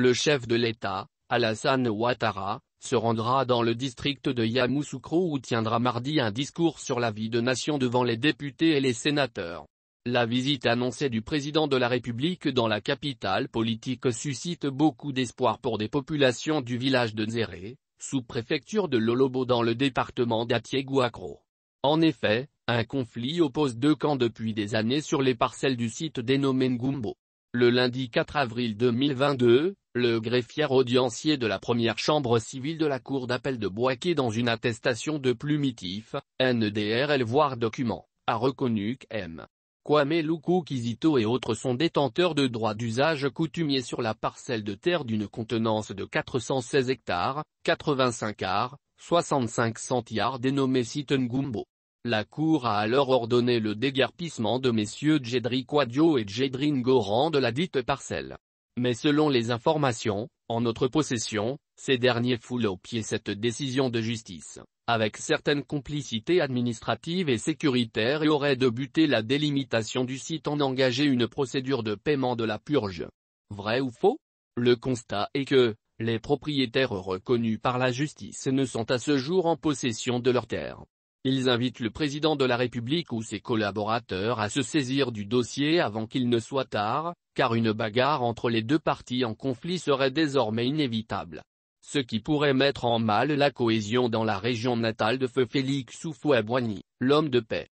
Le chef de l'État, Alassane Ouattara, se rendra dans le district de Yamoussoukro où tiendra mardi un discours sur la vie de nation devant les députés et les sénateurs. La visite annoncée du président de la République dans la capitale politique suscite beaucoup d'espoir pour des populations du village de Nzéré, sous-préfecture de Lolobo dans le département d'Atiéguacro. En effet, un conflit oppose deux camps depuis des années sur les parcelles du site dénommé Ngumbo. Le lundi 4 avril 2022, le greffier audiencier de la première chambre civile de la cour d'appel de Boisquet dans une attestation de plumitif, NDRL voire document, a reconnu M. Kwame Luku Kizito et autres sont détenteurs de droits d'usage coutumiers sur la parcelle de terre d'une contenance de 416 hectares, 85 arts, 65 centiards dénommé Sitengumbo. La Cour a alors ordonné le déguerpissement de messieurs Jedri Kwadio et Jedrin Goran de la dite parcelle. Mais selon les informations, en notre possession, ces derniers foulent au pied cette décision de justice, avec certaines complicités administratives et sécuritaires et auraient buter la délimitation du site en engagé une procédure de paiement de la purge. Vrai ou faux Le constat est que, les propriétaires reconnus par la justice ne sont à ce jour en possession de leurs terres. Ils invitent le président de la République ou ses collaborateurs à se saisir du dossier avant qu'il ne soit tard, car une bagarre entre les deux parties en conflit serait désormais inévitable. Ce qui pourrait mettre en mal la cohésion dans la région natale de feu Félix à boigny l'homme de paix.